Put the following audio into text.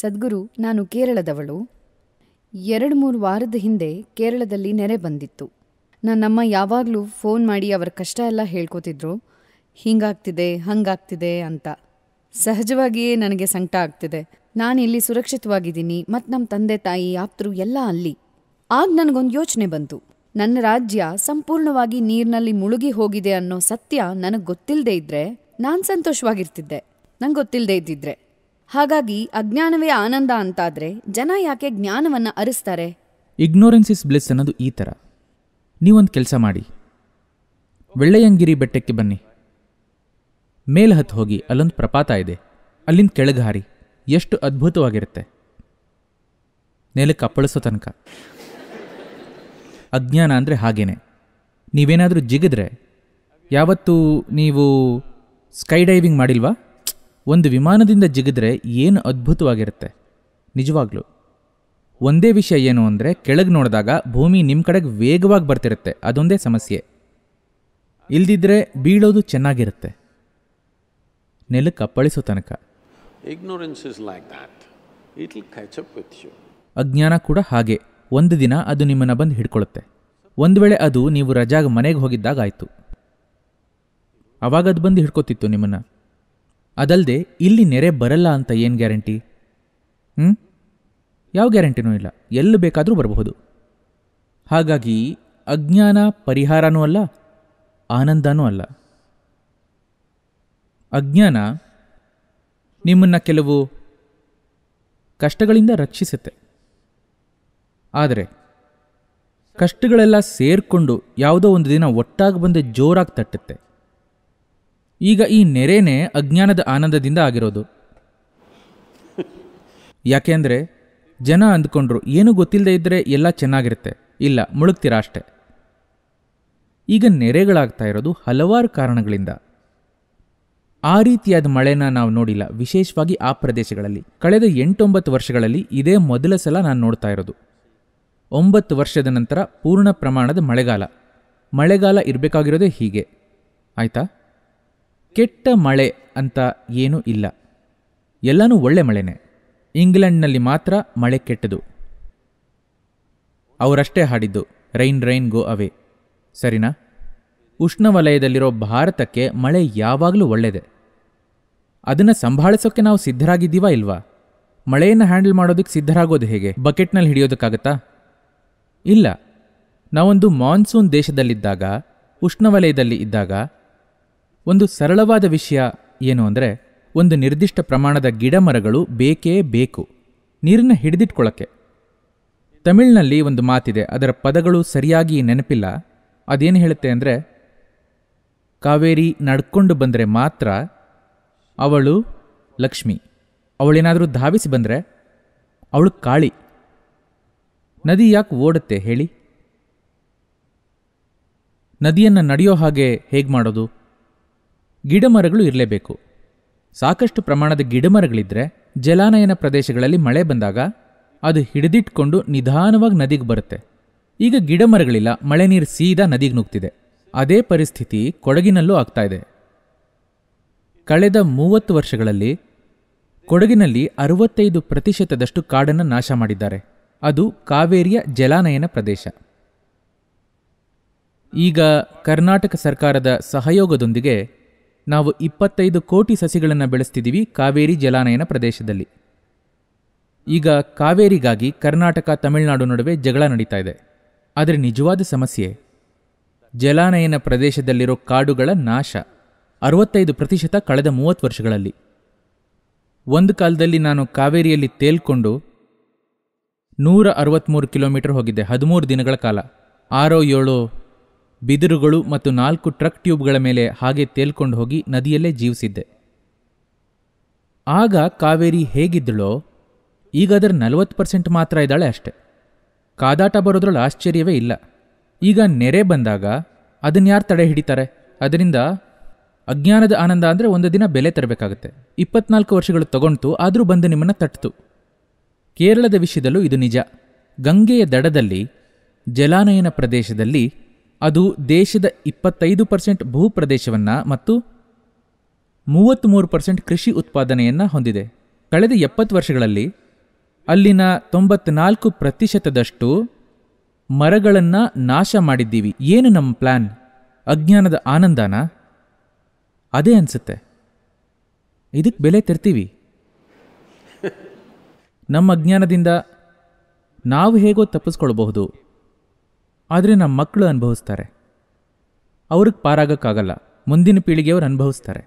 ಸದ್ಗುರು ನಾನು ಕೇರಳದವಳು ಎರಡು ಮೂರು ವಾರದ ಹಿಂದೆ ಕೇರಳದಲ್ಲಿ ನೆರೆ ಬಂದಿತ್ತು ನನ್ನಮ್ಮ ಯಾವಾಗಲೂ ಫೋನ್ ಮಾಡಿ ಅವರ ಕಷ್ಟ ಎಲ್ಲ ಹೇಳ್ಕೊತಿದ್ರು ಹಿಂಗಾಗ್ತಿದೆ ಹಂಗಾಗ್ತಿದೆ ಅಂತ ಸಹಜವಾಗಿಯೇ ನನಗೆ ಸಂಕಟ ಆಗ್ತಿದೆ ನಾನಿಲ್ಲಿ ಸುರಕ್ಷಿತವಾಗಿದ್ದೀನಿ ಮತ್ತು ನಮ್ಮ ತಂದೆ ತಾಯಿ ಆಪ್ತರು ಎಲ್ಲ ಅಲ್ಲಿ ಆಗ ನನಗೊಂದು ಯೋಚನೆ ಬಂತು ನನ್ನ ರಾಜ್ಯ ಸಂಪೂರ್ಣವಾಗಿ ನೀರಿನಲ್ಲಿ ಮುಳುಗಿ ಹೋಗಿದೆ ಅನ್ನೋ ಸತ್ಯ ನನಗೆ ಗೊತ್ತಿಲ್ಲದೆ ಇದ್ರೆ ನಾನು ಸಂತೋಷವಾಗಿರ್ತಿದ್ದೆ ನಂಗೆ ಗೊತ್ತಿಲ್ಲದೆ ಇದ್ದಿದ್ರೆ ಹಾಗಾಗಿ ಅಜ್ಞಾನವೇ ಆನಂದ ಅಂತಾದರೆ ಜನ ಯಾಕೆ ಜ್ಞಾನವನ್ನು ಅರಿಸ್ತಾರೆ ಇಗ್ನೋರೆನ್ಸ್ ಇಸ್ ಬ್ಲೆಸ್ ಅನ್ನೋದು ಈ ಥರ ನೀವೊಂದು ಕೆಲಸ ಮಾಡಿ ವೆಳ್ಳಯ್ಯಂಗಿರಿ ಬೆಟ್ಟಕ್ಕೆ ಬನ್ನಿ ಮೇಲೆ ಹತ್ತು ಹೋಗಿ ಅಲ್ಲೊಂದು ಪ್ರಪಾತ ಇದೆ ಅಲ್ಲಿಂದ ಕೆಳಗೆ ಹಾರಿ ಎಷ್ಟು ಅದ್ಭುತವಾಗಿರುತ್ತೆ ನೆಲಕ್ಕೆ ಅಪ್ಪಳಿಸೋ ತನಕ ಅಜ್ಞಾನ ಅಂದರೆ ಹಾಗೇನೆ ನೀವೇನಾದರೂ ಜಿಗಿದ್ರೆ ಯಾವತ್ತೂ ನೀವು ಸ್ಕೈ ಡೈವಿಂಗ್ ಮಾಡಿಲ್ವಾ ಒಂದು ವಿಮಾನದಿಂದ ಜಿಗಿದ್ರೆ ಏನು ಅದ್ಭುತವಾಗಿರುತ್ತೆ ನಿಜವಾಗ್ಲೂ ಒಂದೇ ವಿಷಯ ಏನು ಅಂದರೆ ಕೆಳಗೆ ನೋಡಿದಾಗ ಭೂಮಿ ನಿಮ್ಮ ಕಡೆಗೆ ವೇಗವಾಗಿ ಬರ್ತಿರುತ್ತೆ ಅದೊಂದೇ ಸಮಸ್ಯೆ ಇಲ್ದಿದ್ರೆ ಬೀಳೋದು ಚೆನ್ನಾಗಿರುತ್ತೆ ನೆಲಕ್ಕೆ ಅಪ್ಪಳಿಸೋ ತನಕ ಅಜ್ಞಾನ ಕೂಡ ಹಾಗೆ ಒಂದು ದಿನ ಅದು ನಿಮ್ಮನ್ನು ಬಂದು ಹಿಡ್ಕೊಳ್ಳುತ್ತೆ ಒಂದು ವೇಳೆ ಅದು ನೀವು ರಜಾಗ ಮನೆಗೆ ಹೋಗಿದ್ದಾಗ ಆಯಿತು ಅವಾಗ ಅದು ಬಂದು ಹಿಡ್ಕೊತಿತ್ತು ನಿಮ್ಮನ್ನು ಅದಲ್ಲದೆ ಇಲ್ಲಿ ನೆರೆ ಬರಲ್ಲ ಅಂತ ಏನು ಗ್ಯಾರಂಟಿ ಹ್ಞೂ ಯಾವ ಗ್ಯಾರಂಟಿನೂ ಇಲ್ಲ ಎಲ್ಲಿ ಬೇಕಾದರೂ ಬರಬಹುದು ಹಾಗಾಗಿ ಅಜ್ಞಾನ ಪರಿಹಾರನೂ ಅಲ್ಲ ಆನಂದನೂ ಅಲ್ಲ ಅಜ್ಞಾನ ನಿಮ್ಮನ್ನು ಕೆಲವು ಕಷ್ಟಗಳಿಂದ ರಕ್ಷಿಸುತ್ತೆ ಆದರೆ ಕಷ್ಟಗಳೆಲ್ಲ ಸೇರಿಕೊಂಡು ಯಾವುದೋ ಒಂದು ದಿನ ಒಟ್ಟಾಗಿ ಬಂದು ಜೋರಾಗಿ ತಟ್ಟುತ್ತೆ ಈಗ ಈ ನೆರೆನೇ ಅಜ್ಞಾನದ ಆನಂದದಿಂದ ಆಗಿರೋದು ಯಾಕೆಂದರೆ ಜನ ಅಂದ್ಕೊಂಡ್ರು ಏನು ಗೊತ್ತಿಲ್ಲದೆ ಇದ್ದರೆ ಎಲ್ಲ ಚೆನ್ನಾಗಿರುತ್ತೆ ಇಲ್ಲ ಮುಳುಗ್ತೀರಾ ಅಷ್ಟೆ ಈಗ ನೆರೆಗಳಾಗ್ತಾ ಇರೋದು ಹಲವಾರು ಕಾರಣಗಳಿಂದ ಆ ರೀತಿಯಾದ ಮಳೆನ ನಾವು ನೋಡಿಲ್ಲ ವಿಶೇಷವಾಗಿ ಆ ಪ್ರದೇಶಗಳಲ್ಲಿ ಕಳೆದ ಎಂಟೊಂಬತ್ತು ವರ್ಷಗಳಲ್ಲಿ ಇದೇ ಮೊದಲ ಸಲ ನಾನು ನೋಡ್ತಾ ಇರೋದು ಒಂಬತ್ತು ವರ್ಷದ ನಂತರ ಪೂರ್ಣ ಪ್ರಮಾಣದ ಮಳೆಗಾಲ ಮಳೆಗಾಲ ಇರಬೇಕಾಗಿರೋದೇ ಹೀಗೆ ಆಯ್ತಾ ಕೆಟ್ಟ ಮಳೆ ಅಂತ ಏನೂ ಇಲ್ಲ ಎಲ್ಲನೂ ಒಳ್ಳೆ ಮಳೆನೆ ಇಂಗ್ಲೆಂಡ್ನಲ್ಲಿ ಮಾತ್ರ ಮಳೆ ಕೆಟ್ಟದು ಅವರಷ್ಟೇ ಹಾಡಿದ್ದು ರೈನ್ ರೈನ್ ಗೋ ಅವೇ ಸರಿನಾ ಉಷ್ಣವಲಯದಲ್ಲಿರೋ ಭಾರತಕ್ಕೆ ಮಳೆ ಯಾವಾಗಲೂ ಒಳ್ಳೆಯದೆ ಅದನ್ನು ಸಂಭಾಳಿಸೋಕ್ಕೆ ನಾವು ಸಿದ್ಧರಾಗಿದ್ದೀವಾ ಇಲ್ವಾ ಮಳೆಯನ್ನು ಹ್ಯಾಂಡಲ್ ಮಾಡೋದಕ್ಕೆ ಸಿದ್ಧರಾಗೋದು ಹೇಗೆ ಬಕೆಟ್ನಲ್ಲಿ ಹಿಡಿಯೋದಕ್ಕಾಗತ್ತಾ ಇಲ್ಲ ನಾವೊಂದು ಮಾನ್ಸೂನ್ ದೇಶದಲ್ಲಿದ್ದಾಗ ಉಷ್ಣವಲಯದಲ್ಲಿ ಇದ್ದಾಗ ಒಂದು ಸರಳವಾದ ವಿಷಯ ಏನು ಅಂದರೆ ಒಂದು ನಿರ್ದಿಷ್ಟ ಪ್ರಮಾಣದ ಗಿಡಮರಗಳು ಬೇಕೇ ಬೇಕು ನೀರನ್ನು ಹಿಡಿದಿಟ್ಕೊಳ್ಳೋಕ್ಕೆ ತಮಿಳಿನಲ್ಲಿ ಒಂದು ಮಾತಿದೆ ಅದರ ಪದಗಳು ಸರಿಯಾಗಿ ನೆನಪಿಲ್ಲ ಅದೇನು ಹೇಳುತ್ತೆ ಅಂದರೆ ಕಾವೇರಿ ನಡ್ಕೊಂಡು ಬಂದರೆ ಮಾತ್ರ ಅವಳು ಲಕ್ಷ್ಮಿ ಅವಳೇನಾದರೂ ಧಾವಿಸಿ ಬಂದರೆ ಅವಳು ಕಾಳಿ ನದಿ ಯಾಕೆ ಓಡುತ್ತೆ ಹೇಳಿ ನದಿಯನ್ನು ನಡೆಯೋ ಹಾಗೆ ಹೇಗೆ ಮಾಡೋದು ಗಿಡಮರಗಳು ಇರಲೇಬೇಕು ಸಾಕಷ್ಟು ಪ್ರಮಾಣದ ಗಿಡಮರಗಳಿದ್ದರೆ ಜಲಾನಯನ ಪ್ರದೇಶಗಳಲ್ಲಿ ಮಳೆ ಬಂದಾಗ ಅದು ಹಿಡಿದಿಟ್ಕೊಂಡು ನಿಧಾನವಾಗಿ ನದಿಗೆ ಬರುತ್ತೆ ಈಗ ಗಿಡಮರಗಳಿಲ್ಲ ಮಳೆ ನೀರು ಸೀದಾ ನದಿಗೆ ನುಗ್ತಿದೆ ಅದೇ ಪರಿಸ್ಥಿತಿ ಕೊಡಗಿನಲ್ಲೂ ಆಗ್ತಾ ಇದೆ ಕಳೆದ ಮೂವತ್ತು ವರ್ಷಗಳಲ್ಲಿ ಕೊಡಗಿನಲ್ಲಿ ಅರವತ್ತೈದು ಪ್ರತಿಶತದಷ್ಟು ಕಾಡನ್ನು ನಾಶ ಮಾಡಿದ್ದಾರೆ ಅದು ಕಾವೇರಿಯ ಜಲಾನಯನ ಪ್ರದೇಶ ಈಗ ಕರ್ನಾಟಕ ಸರ್ಕಾರದ ಸಹಯೋಗದೊಂದಿಗೆ ನಾವು ಇಪ್ಪತ್ತೈದು ಕೋಟಿ ಸಸಿಗಳನ್ನು ಬೆಳೆಸ್ತಿದ್ದೀವಿ ಕಾವೇರಿ ಜಲಾನಯನ ಪ್ರದೇಶದಲ್ಲಿ ಈಗ ಕಾವೇರಿಗಾಗಿ ಕರ್ನಾಟಕ ತಮಿಳುನಾಡು ನಡುವೆ ಜಗಳ ನಡೀತಾ ಇದೆ ಆದರೆ ನಿಜವಾದ ಸಮಸ್ಯೆ ಜಲಾನಯನ ಪ್ರದೇಶದಲ್ಲಿರೋ ಕಾಡುಗಳ ನಾಶ ಅರವತ್ತೈದು ಪ್ರತಿಶತ ಕಳೆದ ಮೂವತ್ತು ವರ್ಷಗಳಲ್ಲಿ ಒಂದು ಕಾಲದಲ್ಲಿ ನಾನು ಕಾವೇರಿಯಲ್ಲಿ ತೇಲ್ಕೊಂಡು ನೂರ ಅರವತ್ತ್ಮೂರು ಕಿಲೋಮೀಟರ್ ಹೋಗಿದ್ದೆ ಹದಿಮೂರು ದಿನಗಳ ಕಾಲ ಆರೋ ಏಳು ಬಿದಿರುಗಳು ಮತ್ತು ನಾಲ್ಕು ಟ್ರಕ್ ಟ್ಯೂಬ್ಗಳ ಮೇಲೆ ಹಾಗೆ ತೇಲ್ಕೊಂಡು ಹೋಗಿ ನದಿಯಲ್ಲೇ ಜೀವಿಸಿದ್ದೆ ಆಗ ಕಾವೇರಿ ಹೇಗಿದ್ದಳೋ ಈಗ ಅದರ ನಲವತ್ತು ಪರ್ಸೆಂಟ್ ಮಾತ್ರ ಇದ್ದಾಳೆ ಅಷ್ಟೆ ಕಾದಾಟ ಬರೋದ್ರಲ್ಲಿ ಆಶ್ಚರ್ಯವೇ ಇಲ್ಲ ಈಗ ನೆರೆ ಬಂದಾಗ ಅದನ್ನ ತಡೆ ಹಿಡಿತಾರೆ ಅದರಿಂದ ಅಜ್ಞಾನದ ಆನಂದ ಅಂದರೆ ಒಂದು ದಿನ ಬೆಲೆ ತರಬೇಕಾಗುತ್ತೆ ಇಪ್ಪತ್ನಾಲ್ಕು ವರ್ಷಗಳು ತಗೊಂಡ್ತು ಆದರೂ ಬಂದು ನಿಮ್ಮನ್ನು ತಟ್ಟಿತು ಕೇರಳದ ವಿಷಯದಲ್ಲೂ ಇದು ನಿಜ ಗಂಗೆಯ ದಡದಲ್ಲಿ ಜಲಾನಯನ ಪ್ರದೇಶದಲ್ಲಿ ಅದು ದೇಶದ ಇಪ್ಪತ್ತೈದು ಪರ್ಸೆಂಟ್ ಪ್ರದೇಶವನ್ನು ಮತ್ತು ಮೂವತ್ತ್ಮೂರು ಪರ್ಸೆಂಟ್ ಕೃಷಿ ಉತ್ಪಾದನೆಯನ್ನು ಹೊಂದಿದೆ ಕಳೆದ ಎಪ್ಪತ್ತು ವರ್ಷಗಳಲ್ಲಿ ಅಲ್ಲಿನ ತೊಂಬತ್ನಾಲ್ಕು ಪ್ರತಿಶತದಷ್ಟು ಮರಗಳನ್ನು ನಾಶ ಮಾಡಿದ್ದೀವಿ ಏನು ನಮ್ಮ ಪ್ಲ್ಯಾನ್ ಅಜ್ಞಾನದ ಆನಂದನ ಅದೇ ಅನಿಸುತ್ತೆ ಇದಕ್ಕೆ ಬೆಲೆ ತರ್ತೀವಿ ನಮ್ಮ ಅಜ್ಞಾನದಿಂದ ನಾವು ಹೇಗೋ ತಪ್ಪಿಸ್ಕೊಳ್ಬಹುದು ಆದರೆ ನಮ್ಮ ಮಕ್ಕಳು ಅನುಭವಿಸ್ತಾರೆ ಅವ್ರಿಗೆ ಪಾರಾಗೋಕ್ಕಾಗಲ್ಲ ಮುಂದಿನ ಪೀಳಿಗೆಯವ್ರು ಅನುಭವಿಸ್ತಾರೆ